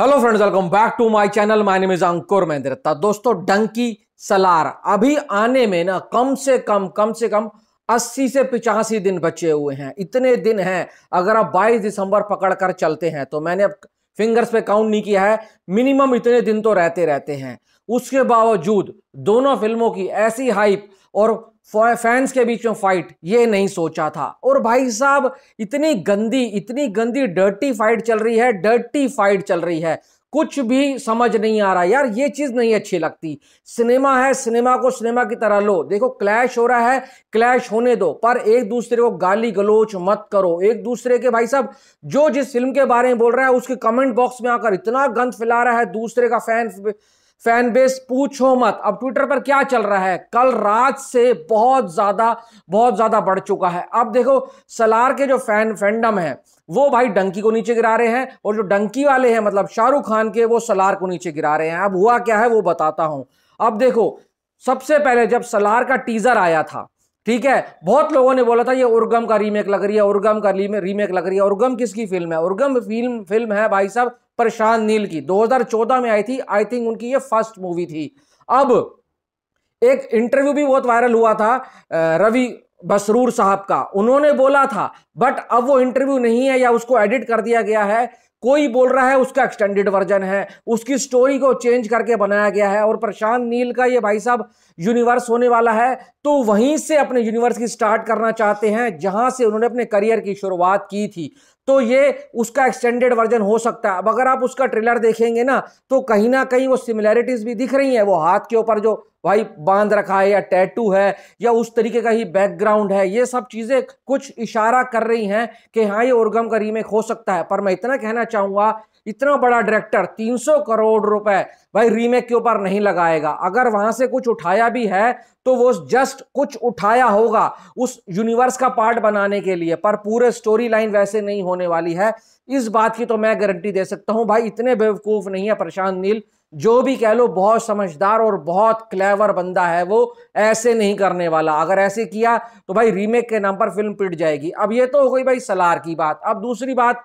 hello friends welcome back to my channel my name is Ankur Mahendrata दोस्तों डंकी सलार अभी आने में ना कम से कम कम से कम 80 से पिचासी दिन बचे हुए हैं इतने दिन हैं अगर आप 22 दिसंबर पकड़ कर चलते हैं तो मैंने अब फिंगर्स पे काउंट नहीं किया है मिनिमम इतने दिन तो रहते रहते हैं उसके बावजूद दोनों फिल्मों की ऐसी हाइप और फैंस के बीच में फाइट ये नहीं सोचा था और भाई साहब इतनी गंदी इतनी गंदी डर्टी फाइट चल रही है डर्टी फाइट चल रही है कुछ भी समझ नहीं आ रहा यार ये चीज नहीं अच्छी लगती सिनेमा है सिनेमा को सिनेमा की तरह लो देखो क्लैश हो रहा है क्लैश होने दो पर एक दूसरे को गाली गलोच मत करो एक दूसरे के भाई साहब जो जिस फिल्म के बारे में बोल रहा है उसके कमेंट बॉक्स में आकर इतना गंद फैला रहा है दूसरे का फैन फैन बेस पूछो मत अब ट्विटर पर क्या चल रहा है कल रात से बहुत ज्यादा बहुत ज्यादा बढ़ चुका है अब देखो सलार के जो फैन फैंडम है वो भाई डंकी को नीचे गिरा रहे हैं और जो डंकी वाले हैं मतलब शाहरुख खान के वो सलार को नीचे गिरा रहे हैं अब हुआ क्या है वो बताता हूं अब देखो सबसे पहले जब सलार का टीजर आया था ठीक है बहुत लोगों ने बोला था ये उर्गम का रीमेक लग रही है उर्गम का रीमेक लग रही है उर्गम किसकी फिल्म है उर्गम फिल्म फिल्म है भाई साहब प्रशांत नील की 2014 में आई थी आई थिंक उनकी ये फर्स्ट मूवी थी अब एक इंटरव्यू भी बहुत वायरल हुआ था रवि बसरूर साहब का उन्होंने बोला था बट अब वो इंटरव्यू नहीं है या उसको एडिट कर दिया गया है कोई बोल रहा है उसका एक्सटेंडेड वर्जन है उसकी स्टोरी को चेंज करके बनाया गया है और प्रशांत नील का ये भाई साहब यूनिवर्स होने वाला है तो वहीं से अपने यूनिवर्स की स्टार्ट करना चाहते हैं जहां से उन्होंने अपने करियर की शुरुआत की थी तो ये उसका एक्सटेंडेड वर्जन हो सकता है अब अगर आप उसका ट्रेलर देखेंगे ना तो कहीं ना कहीं वो सिमिलैरिटीज भी दिख रही हैं वो हाथ के ऊपर जो भाई बांध रखा है या टैटू है या उस तरीके का ही बैकग्राउंड है ये सब चीज़ें कुछ इशारा कर रही हैं कि हाँ ये ओरगम का रीमेक हो सकता है पर मैं इतना कहना कहना चाहूंगा इतना बड़ा डायरेक्टर 300 करोड़ रुपए भाई रीमेक के ऊपर नहीं लगाएगा अगर वहां से कुछ उठाया भी है तो वो जस्ट कुछ उठाया होगा उस यूनिवर्स का पार्ट बनाने के लिए पर पूरे स्टोरी लाइन वैसे नहीं होने वाली है इस बात की तो मैं गारंटी दे सकता हूं भाई इतने बेवकूफ नहीं है प्रशांत नील जो भी कह लो बहुत समझदार और बहुत क्लेवर बंदा है वो ऐसे नहीं करने वाला अगर ऐसे किया तो भाई रीमेक के नाम पर फिल्म पिट जाएगी अब ये तो हो गई भाई सलार की बात अब दूसरी बात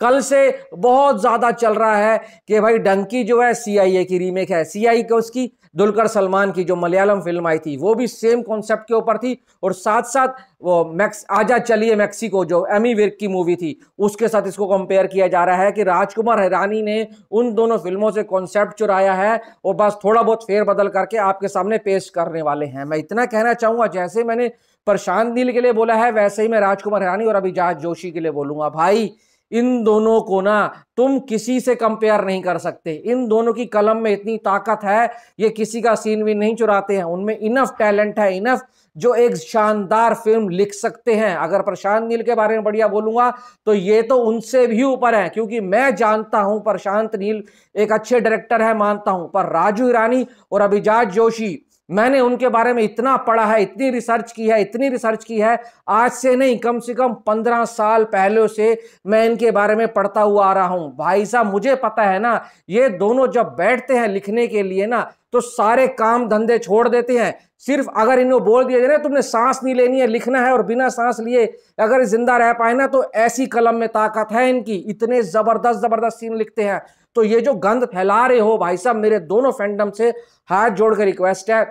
कल से बहुत ज़्यादा चल रहा है कि भाई डंकी जो है सीआईए की रीमेक है सीआई के उसकी दुलकर सलमान की जो मलयालम फिल्म आई थी वो भी सेम कॉन्सेप्ट के ऊपर थी और साथ साथ वो मैक्स आजा चलिए मैक्सिको जो एमी विर्क की मूवी थी उसके साथ इसको कंपेयर किया जा रहा है कि राजकुमार हिरानी ने उन दोनों फिल्मों से कॉन्सेप्ट चुराया है और बस थोड़ा बहुत फेरबदल करके आपके सामने पेश करने वाले हैं मैं इतना कहना चाहूँगा जैसे मैंने प्रशांत नील के लिए बोला है वैसे ही मैं राजकुमार हिरानी और अभिजात जोशी के लिए बोलूँगा भाई इन दोनों को ना तुम किसी से कंपेयर नहीं कर सकते इन दोनों की कलम में इतनी ताकत है ये किसी का सीन भी नहीं चुराते हैं उनमें इनफ टैलेंट है इनफ जो एक शानदार फिल्म लिख सकते हैं अगर प्रशांत नील के बारे में बढ़िया बोलूंगा तो ये तो उनसे भी ऊपर है क्योंकि मैं जानता हूं प्रशांत नील एक अच्छे डायरेक्टर है मानता हूं पर राजू ईरानी और अभिजात जोशी मैंने उनके बारे में इतना पढ़ा है इतनी रिसर्च की है इतनी रिसर्च की है आज से नहीं कम से कम पंद्रह साल पहले से मैं इनके बारे में पढ़ता हुआ आ रहा हूँ भाई साहब मुझे पता है ना ये दोनों जब बैठते हैं लिखने के लिए ना तो सारे काम धंधे छोड़ देते हैं सिर्फ अगर इन्हें बोल दिया जाए ना तुमने सांस नहीं लेनी है लिखना है और बिना सांस लिए अगर जिंदा रह पाए ना तो ऐसी कलम में ताकत है इनकी इतने ज़बरदस्त ज़बरदस्त सीन लिखते हैं तो ये जो गंद फैला रहे हो भाई साहब मेरे दोनों फैंडम से हाथ जोड़कर रिक्वेस्ट है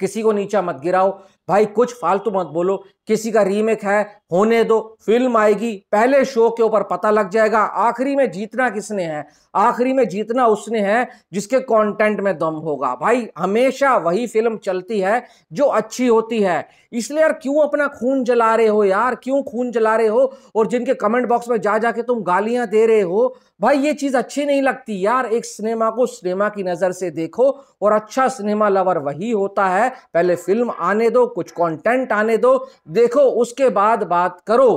किसी को नीचा मत गिराओ भाई कुछ फालतू मत बोलो किसी का रीमेक है होने दो फिल्म आएगी पहले शो के ऊपर पता लग जाएगा आखिरी में जीतना किसने है आखिरी में जीतना उसने है जिसके कंटेंट में दम होगा भाई हमेशा वही फिल्म चलती है जो अच्छी होती है इसलिए यार क्यों अपना खून जला रहे हो यार क्यों खून जला रहे हो और जिनके कमेंट बॉक्स में जा जाके तुम गालियां दे रहे हो भाई ये चीज अच्छी नहीं लगती यार एक सिनेमा को सिनेमा की नजर से देखो और अच्छा सिनेमा लवर वही होता है पहले फिल्म आने दो कुछ कंटेंट आने दो देखो उसके बाद बात करो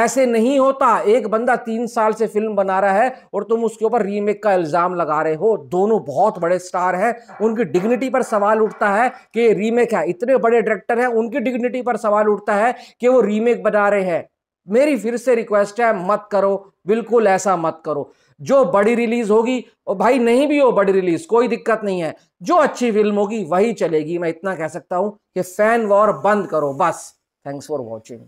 ऐसे नहीं होता एक बंदा तीन साल से फिल्म बना रहा है और तुम उसके ऊपर रीमेक का इल्ज़ाम लगा रहे हो दोनों बहुत बड़े स्टार हैं उनकी डिग्निटी पर सवाल उठता है कि रीमेक है इतने बड़े डायरेक्टर हैं उनकी डिग्निटी पर सवाल उठता है कि वो रीमेक बना रहे हैं मेरी फिर से रिक्वेस्ट है मत करो बिल्कुल ऐसा मत करो जो बड़ी रिलीज होगी और भाई नहीं भी हो बड़ी रिलीज कोई दिक्कत नहीं है जो अच्छी फिल्म होगी वही चलेगी मैं इतना कह सकता हूं कि फैन वॉर बंद करो बस थैंक्स फॉर वॉचिंग